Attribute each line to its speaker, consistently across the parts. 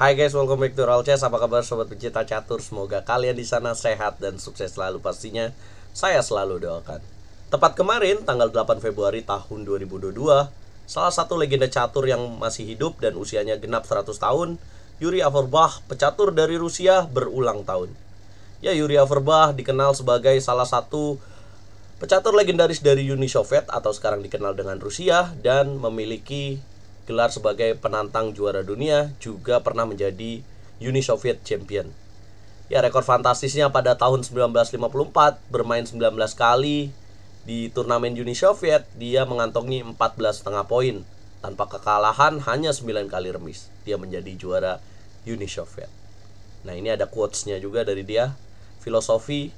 Speaker 1: Hai guys, welcome back to Chess. Apa kabar sobat pecinta catur? Semoga kalian di sana sehat dan sukses selalu pastinya. Saya selalu doakan. Tepat kemarin tanggal 8 Februari tahun 2022, salah satu legenda catur yang masih hidup dan usianya genap 100 tahun, Yuri Averbach, pecatur dari Rusia berulang tahun. Ya, Yuri Averbach dikenal sebagai salah satu pecatur legendaris dari Uni Soviet atau sekarang dikenal dengan Rusia dan memiliki gelar sebagai penantang juara dunia, juga pernah menjadi Uni Soviet Champion. Ya, rekor fantastisnya pada tahun 1954 bermain 19 kali di turnamen Uni Soviet, dia mengantongi 14 setengah poin tanpa kekalahan hanya 9 kali remis. Dia menjadi juara Uni Soviet. Nah, ini ada quotesnya juga dari dia. Filosofi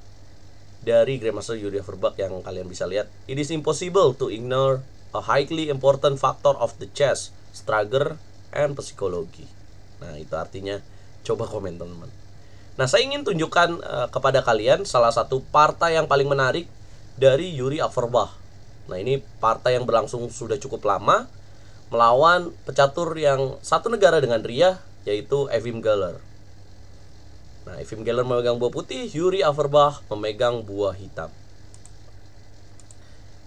Speaker 1: dari Grandmaster Yuri Verbak yang kalian bisa lihat. It is impossible to ignore a highly important factor of the chess, struggle and psikologi. Nah, itu artinya coba komen teman-teman. Nah, saya ingin tunjukkan uh, kepada kalian salah satu partai yang paling menarik dari Yuri Averbach. Nah, ini partai yang berlangsung sudah cukup lama melawan pecatur yang satu negara dengan Ria yaitu Evim Geller. Nah, Evim Geller memegang buah putih, Yuri Averbach memegang buah hitam.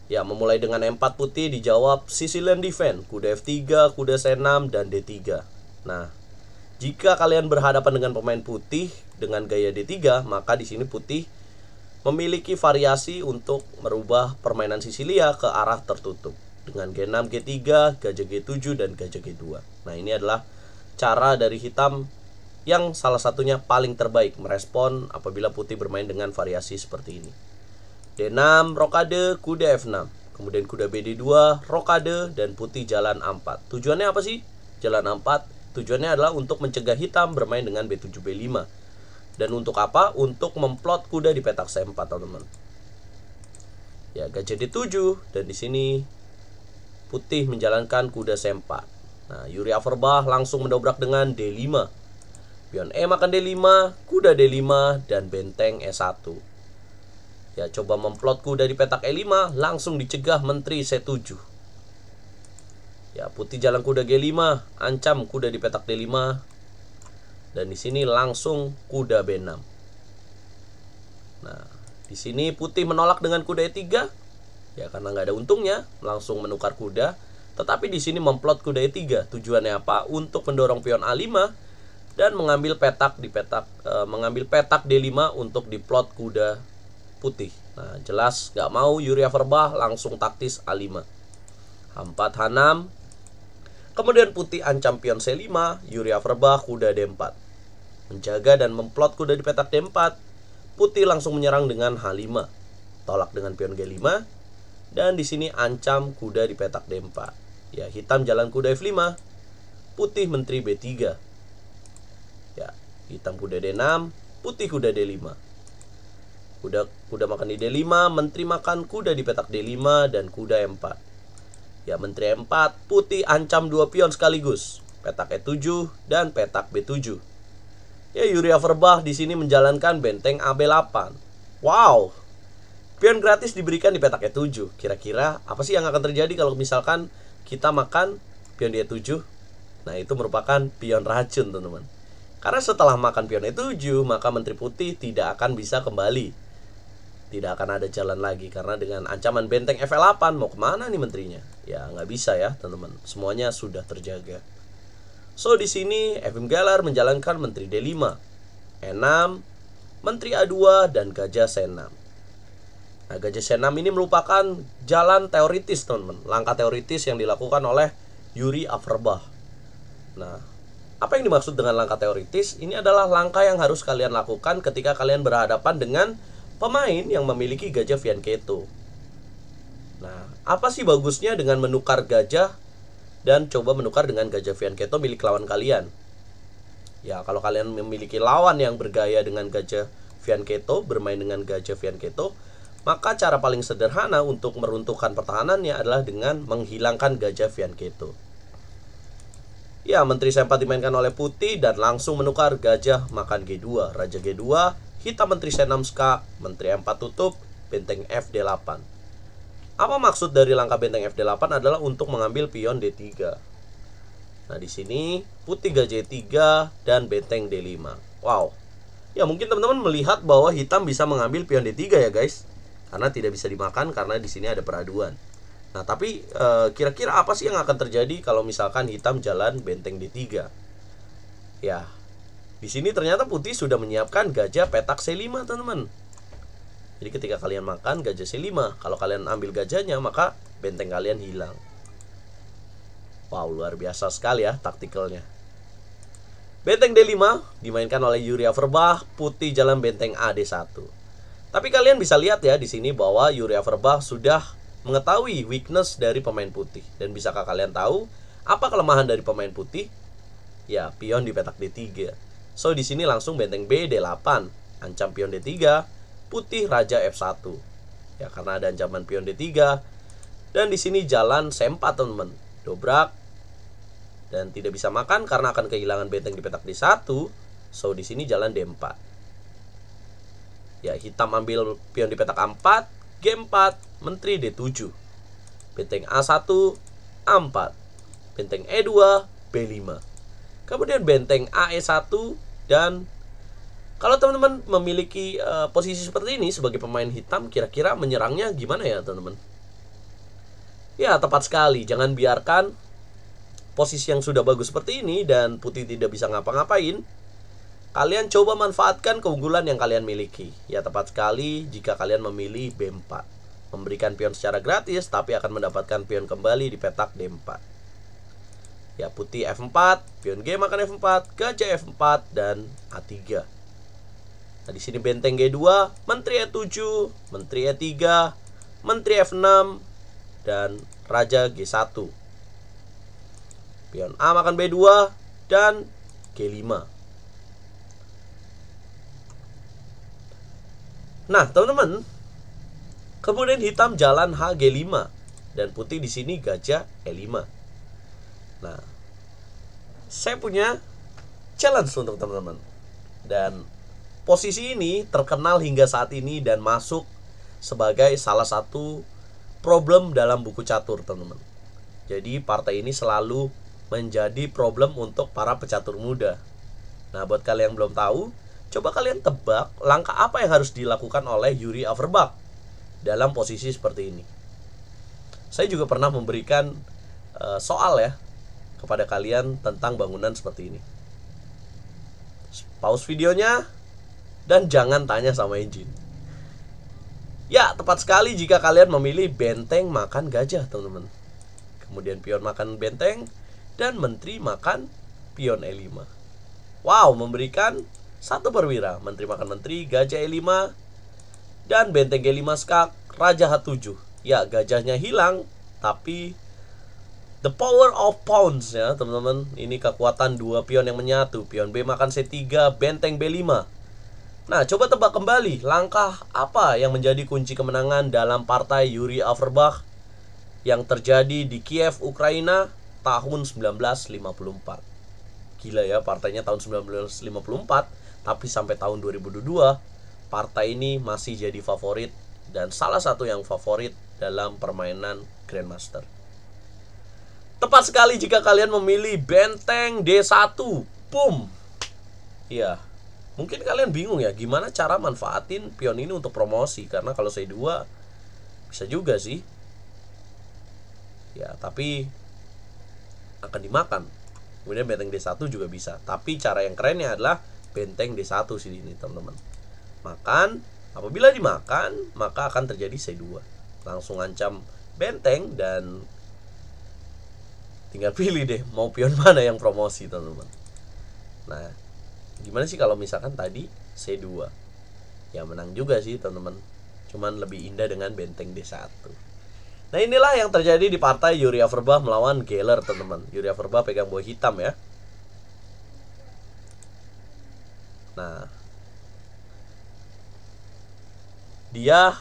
Speaker 1: Ya, memulai dengan M4 putih dijawab Sicilian Defense, kuda F3, kuda C6, dan D3. Nah, jika kalian berhadapan dengan pemain putih dengan gaya D3, maka di sini putih memiliki variasi untuk merubah permainan Sicilia ke arah tertutup dengan G6, G3, gajah G7, dan gajah G2. Nah, ini adalah cara dari hitam yang salah satunya paling terbaik merespon apabila putih bermain dengan variasi seperti ini. D6 rokade kuda F6 kemudian kuda BD2 rokade dan putih jalan A4 tujuannya apa sih jalan A4 tujuannya adalah untuk mencegah hitam bermain dengan B7 B5 dan untuk apa untuk memplot kuda di petak C4 teman-teman ya gajah D7 dan di sini putih menjalankan kuda C4 nah Yuri Averbach langsung mendobrak dengan D5 pion E makan D5 kuda D5 dan benteng E1 Ya coba memplotku dari petak E5 langsung dicegah menteri C7. Ya putih jalan kuda G5 ancam kuda di petak D5 dan di sini langsung kuda B6. Nah di sini putih menolak dengan kuda E3 ya karena nggak ada untungnya langsung menukar kuda. Tetapi di sini memplot kuda E3 tujuannya apa? Untuk mendorong pion A5 dan mengambil petak di petak e, mengambil petak D5 untuk diplot kuda putih. Nah, jelas gak mau Yuria Averbah langsung taktis A5. H4 H6. Kemudian putih ancam pion C5, Yuria Averbah kuda D4. Menjaga dan memplot kuda di petak D4. Putih langsung menyerang dengan H5. Tolak dengan pion G5 dan di sini ancam kuda di petak D4. Ya, hitam jalan kuda F5, putih menteri B3. Ya, hitam kuda D6, putih kuda D5. Kuda, kuda makan di D5, menteri makan kuda di petak D5 dan kuda E4. Ya, menteri E4, putih ancam dua pion sekaligus, petak E7 dan petak B7. Ya, Yuria Verbah di sini menjalankan benteng AB8. Wow. Pion gratis diberikan di petak E7. Kira-kira apa sih yang akan terjadi kalau misalkan kita makan pion di E7? Nah, itu merupakan pion racun, teman-teman. Karena setelah makan pion E7, maka Menteri Putih tidak akan bisa kembali tidak akan ada jalan lagi karena dengan ancaman benteng FL8 mau kemana nih menterinya? Ya nggak bisa ya teman-teman, semuanya sudah terjaga. So di sini FM Galar menjalankan Menteri D5, E6, Menteri A2 dan Gajah C6. Nah Gajah C6 ini merupakan jalan teoritis teman-teman, langkah teoritis yang dilakukan oleh Yuri Averbach. Nah, apa yang dimaksud dengan langkah teoritis? Ini adalah langkah yang harus kalian lakukan ketika kalian berhadapan dengan pemain yang memiliki gajah Vianketo. Nah, apa sih bagusnya dengan menukar gajah dan coba menukar dengan gajah Vianketo milik lawan kalian? Ya, kalau kalian memiliki lawan yang bergaya dengan gajah Vianketo, bermain dengan gajah Vianketo, maka cara paling sederhana untuk meruntuhkan pertahanannya adalah dengan menghilangkan gajah Vianketo. Ya, Menteri Sempat dimainkan oleh Putih dan langsung menukar gajah makan G2, Raja G2, kita menteri C6K, menteri M4 tutup, benteng Fd8. Apa maksud dari langkah benteng Fd8 adalah untuk mengambil pion D3. Nah, di sini putih J3 dan benteng D5. Wow. Ya, mungkin teman-teman melihat bahwa hitam bisa mengambil pion D3 ya, guys. Karena tidak bisa dimakan karena di sini ada peraduan. Nah, tapi eh, kira-kira e, apa sih yang akan terjadi kalau misalkan hitam jalan benteng D3? Ya, di sini ternyata putih sudah menyiapkan gajah petak C5, teman-teman. Jadi ketika kalian makan gajah C5, kalau kalian ambil gajahnya maka benteng kalian hilang. Wow, luar biasa sekali ya taktikalnya. Benteng D5 dimainkan oleh Yuria Verbah, putih jalan benteng ad 1 Tapi kalian bisa lihat ya di sini bahwa Yuria Verbah sudah mengetahui weakness dari pemain putih dan bisakah kalian tahu apa kelemahan dari pemain putih? Ya, pion di petak D3. So di sini langsung benteng B D8, ancam pion D3, putih raja F1. Ya karena ada ancaman pion D3. Dan di sini jalan C4 teman-teman. Dobrak dan tidak bisa makan karena akan kehilangan benteng di petak D1. So di sini jalan D4. Ya hitam ambil pion di petak A4, G4, menteri D7. Benteng A1, A4. Benteng E2, B5. Kemudian benteng AE1, dan kalau teman-teman memiliki uh, posisi seperti ini sebagai pemain hitam, kira-kira menyerangnya gimana ya, teman-teman? Ya, tepat sekali. Jangan biarkan posisi yang sudah bagus seperti ini dan putih tidak bisa ngapa-ngapain. Kalian coba manfaatkan keunggulan yang kalian miliki. Ya, tepat sekali jika kalian memilih B4. Memberikan pion secara gratis, tapi akan mendapatkan pion kembali di petak D4. Ya putih F4, pion G makan F4, gajah F4 dan A3. Nah di sini benteng G2, menteri E7, menteri E3, menteri F6 dan raja G1. Pion A makan B2 dan G5. Nah, teman-teman, kemudian hitam jalan HG5 dan putih di sini gajah E5. Nah, saya punya challenge untuk teman-teman. Dan posisi ini terkenal hingga saat ini dan masuk sebagai salah satu problem dalam buku catur, teman-teman. Jadi partai ini selalu menjadi problem untuk para pecatur muda. Nah, buat kalian yang belum tahu, coba kalian tebak langkah apa yang harus dilakukan oleh Yuri Averbach dalam posisi seperti ini. Saya juga pernah memberikan uh, soal ya kepada kalian tentang bangunan seperti ini. Pause videonya dan jangan tanya sama izin. Ya, tepat sekali jika kalian memilih benteng makan gajah, teman-teman. Kemudian pion makan benteng dan menteri makan pion E5. Wow, memberikan satu perwira, menteri makan menteri, gajah E5 dan benteng G5 skak, raja H7. Ya, gajahnya hilang, tapi The power of pawns ya teman-teman Ini kekuatan dua pion yang menyatu Pion B makan C3, benteng B5 Nah coba tebak kembali Langkah apa yang menjadi kunci kemenangan Dalam partai Yuri Averbach Yang terjadi di Kiev, Ukraina Tahun 1954 Gila ya partainya tahun 1954 Tapi sampai tahun 2002 Partai ini masih jadi favorit Dan salah satu yang favorit dalam permainan Grandmaster Tepat sekali jika kalian memilih benteng D1. Boom. Iya. Mungkin kalian bingung ya gimana cara manfaatin pion ini untuk promosi karena kalau saya dua bisa juga sih. Ya, tapi akan dimakan. Kemudian benteng D1 juga bisa. Tapi cara yang kerennya adalah benteng D1 sih ini, teman-teman. Makan, apabila dimakan, maka akan terjadi C2. Langsung ancam benteng dan tinggal pilih deh mau pion mana yang promosi teman-teman nah gimana sih kalau misalkan tadi C2 ya menang juga sih teman-teman cuman lebih indah dengan benteng D1 nah inilah yang terjadi di partai Yuria Verbah melawan Geller teman-teman Yuria Verbah pegang buah hitam ya nah dia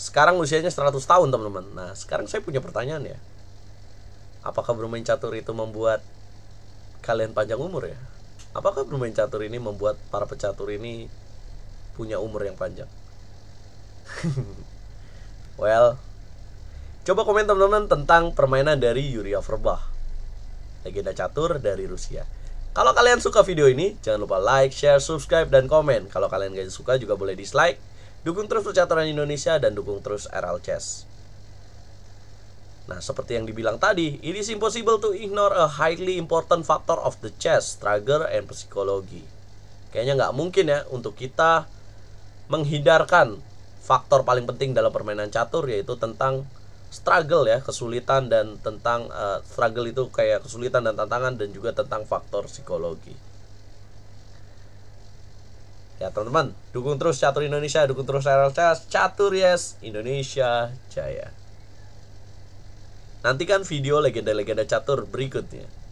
Speaker 1: sekarang usianya 100 tahun teman-teman nah sekarang saya punya pertanyaan ya apakah bermain catur itu membuat kalian panjang umur ya? Apakah bermain catur ini membuat para pecatur ini punya umur yang panjang? well, coba komen teman-teman tentang permainan dari Yuri Verbah, legenda catur dari Rusia. Kalau kalian suka video ini, jangan lupa like, share, subscribe, dan komen. Kalau kalian gak suka juga boleh dislike. Dukung terus percaturan Indonesia dan dukung terus RL Chess. Nah, seperti yang dibilang tadi, it is impossible to ignore a highly important factor of the chess, struggle, and psikologi Kayaknya nggak mungkin ya untuk kita menghindarkan faktor paling penting dalam permainan catur yaitu tentang struggle ya, kesulitan dan tentang uh, struggle itu kayak kesulitan dan tantangan dan juga tentang faktor psikologi. Ya teman-teman, dukung terus Catur Indonesia, dukung terus RLCS, Catur Yes, Indonesia Jaya. Nantikan video legenda-legenda catur berikutnya.